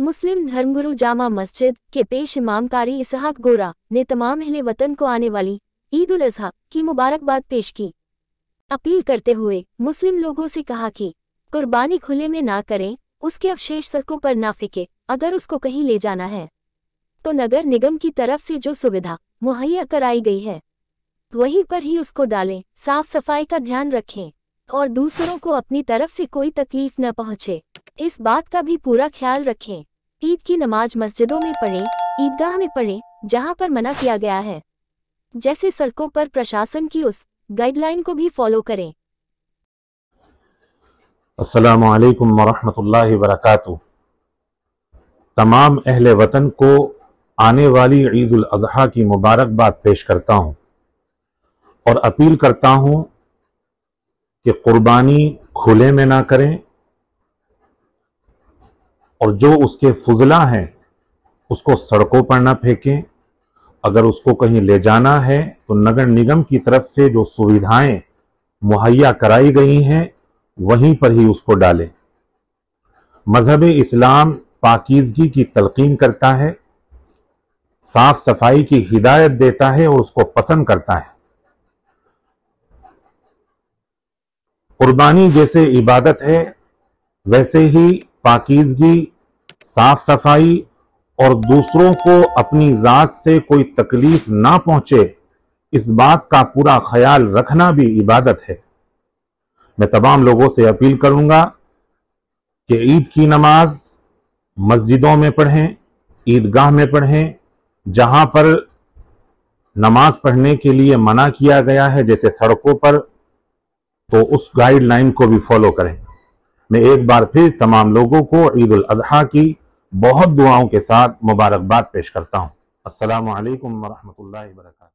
मुस्लिम धर्मगुरु जामा मस्जिद के पेश इमाम कारी इसहाक गोरा ने तमाम अहले वतन को आने वाली ईद उल अजहा की मुबारकबाद पेश की अपील करते हुए मुस्लिम लोगों से कहा कि कुर्बानी खुले में ना करें उसके अवशेष सड़कों पर ना फेंके अगर उसको कहीं ले जाना है तो नगर निगम की तरफ से जो सुविधा मुहैया कराई गई है वहीं पर ही उसको डालें साफ सफाई का ध्यान रखें और दूसरों को अपनी तरफ से कोई तकलीफ न पहुंचे इस बात का भी पूरा ख्याल रखें ईद की नमाज मस्जिदों में पढ़ें ईदगाह में पढ़ें जहां पर मना किया गया है जैसे सड़कों पर प्रशासन की उस गाइडलाइन को भी फॉलो करें अस्सलाम वालेकुम वरहमतुल्लाहि तमाम अहल वतन को आने वाली ईद उल अजहा की मुबारकबाद पेश करता हूँ और अपील करता हूँ कि कुर्बानी खुले में ना करें और जो उसके फजला हैं उसको सड़कों पर ना फेंकें अगर उसको कहीं ले जाना है तो नगर निगम की तरफ से जो सुविधाएं मुहैया कराई गई हैं वहीं पर ही उसको डालें मजहब इस्लाम पाकिजगी की तलकीन करता है साफ सफाई की हिदायत देता है और उसको पसंद करता है कुर्बानी जैसे इबादत है वैसे ही पाकिजगी साफ सफाई और दूसरों को अपनी ज़ात से कोई तकलीफ ना पहुंचे इस बात का पूरा ख्याल रखना भी इबादत है मैं तमाम लोगों से अपील करूंगा कि ईद की नमाज मस्जिदों में पढ़ें ईदगाह में पढ़ें जहां पर नमाज पढ़ने के लिए मना किया गया है जैसे सड़कों पर तो उस गाइडलाइन को भी फॉलो करें मैं एक बार फिर तमाम लोगों को ईद उल अजहा की बहुत दुआओं के साथ मुबारकबाद पेश करता हूँ असल वरहमल वरक